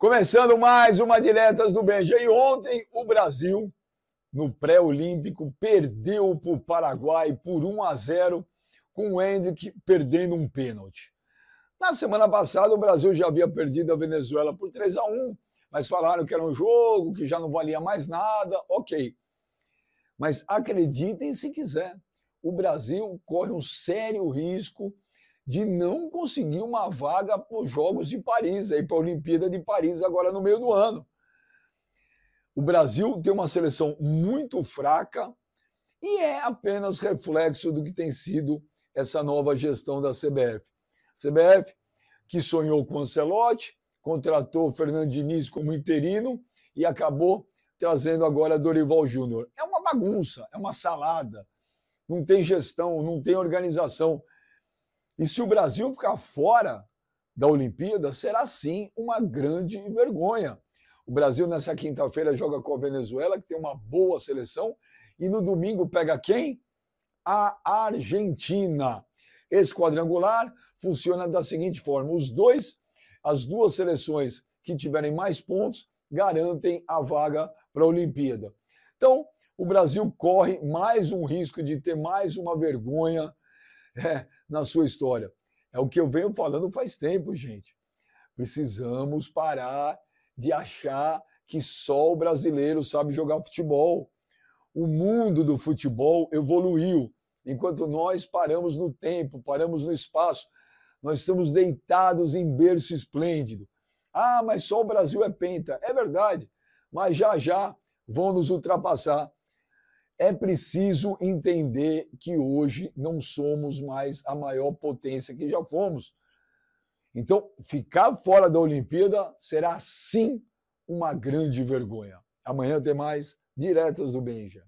Começando mais uma Diretas do Benja. E ontem o Brasil, no pré-olímpico, perdeu para o Paraguai por 1 a 0, com o Hendrick perdendo um pênalti. Na semana passada, o Brasil já havia perdido a Venezuela por 3 a 1, mas falaram que era um jogo, que já não valia mais nada, ok. Mas acreditem se quiser, o Brasil corre um sério risco de não conseguir uma vaga para os Jogos de Paris, aí para a Olimpíada de Paris agora no meio do ano. O Brasil tem uma seleção muito fraca e é apenas reflexo do que tem sido essa nova gestão da CBF. CBF que sonhou com Ancelotti, contratou Fernando Diniz como interino e acabou trazendo agora Dorival Júnior. É uma bagunça, é uma salada. Não tem gestão, não tem organização e se o Brasil ficar fora da Olimpíada, será sim uma grande vergonha. O Brasil, nessa quinta-feira, joga com a Venezuela, que tem uma boa seleção, e no domingo pega quem? A Argentina. Esse quadrangular funciona da seguinte forma: os dois, as duas seleções que tiverem mais pontos, garantem a vaga para a Olimpíada. Então, o Brasil corre mais um risco de ter mais uma vergonha é, na sua história. É o que eu venho falando faz tempo, gente. Precisamos parar de achar que só o brasileiro sabe jogar futebol. O mundo do futebol evoluiu, enquanto nós paramos no tempo, paramos no espaço. Nós estamos deitados em berço esplêndido. Ah, mas só o Brasil é penta. É verdade, mas já já vão nos ultrapassar é preciso entender que hoje não somos mais a maior potência que já fomos. Então, ficar fora da Olimpíada será sim uma grande vergonha. Amanhã tem mais diretas do Benja.